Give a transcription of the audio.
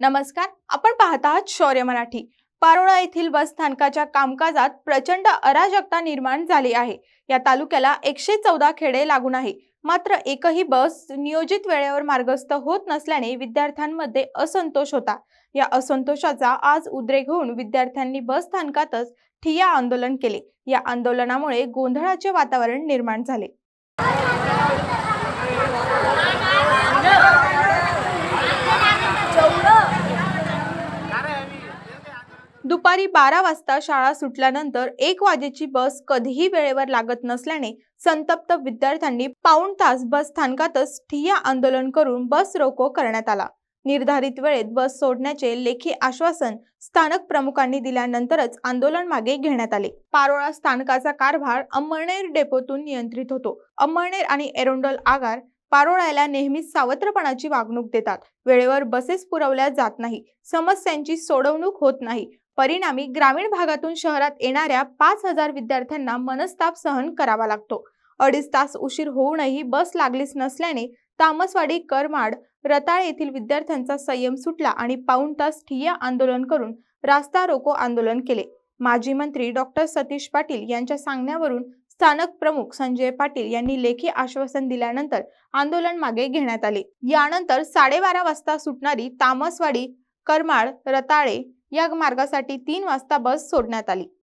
नमस्कार आपण पाहत आहात शौर्य मराठी पारोळा येथील बस स्थानकाच्या कामकाजात प्रचंड अराजकता निर्माण झाली आहे या तालुक्याला एकशे चौदा खेडे लागून आहे मात्र एकही बस नियोजित वेळेवर मार्गस्थ होत नसल्याने विद्यार्थ्यांमध्ये असंतोष होता या असंतोषाचा आज उद्रेक होऊन विद्यार्थ्यांनी बस स्थानकातच ठिया आंदोलन केले या आंदोलनामुळे गोंधळाचे वातावरण निर्माण झाले दुपारी बारा वाजता शाळा सुटल्यानंतर एक वाजेची बस कधीही वेळेवर लागत नसल्याने संतप्त विद्यार्थ्यांनी पाऊण तास बस स्थानकातच ठिय्या आंदोलन करून बस रोको करण्यात आला निर्धारित वेळेत बस सोडण्याचे लेखी आश्वासन स्थानक प्रमुखांनी दिल्यानंतरच आंदोलन मागे घेण्यात आले पारोळा स्थानकाचा कारभार अंमळनेर डेपोतून नियंत्रित होतो अंमळनेर आणि एरोंडोल आगार पारोळ्याला नेहमीच सावत्रपणाची वागणूक देतात वेळेवर बसेस पुरवल्या जात नाही समस्यांची सोडवणूक होत नाही परिणामी ग्रामीण भागातून शहरात येणाऱ्या पाच हजार विद्यार्थ्यांना मनस्ताप सहन करावा लागतो अडीच तास उशीर होऊनही बस लागलीच नसल्याने तामसवाडी करमाड रताळ येथील विद्यार्थ्यांचा संयम सुटला आणि पाऊण तास ठिय्या आंदोलन करून रास्ता रोको आंदोलन केले माजी मंत्री डॉक्टर सतीश पाटील यांच्या सांगण्यावरून स्थानक प्रमुख संजय पाटील यांनी लेखी आश्वासन दिल्यानंतर आंदोलन मागे घेण्यात आले यानंतर साडेबारा वाजता सुटणारी तामसवाडी करमाळ रताळे या मार्गासाठी तीन वाजता बस सोडण्यात आली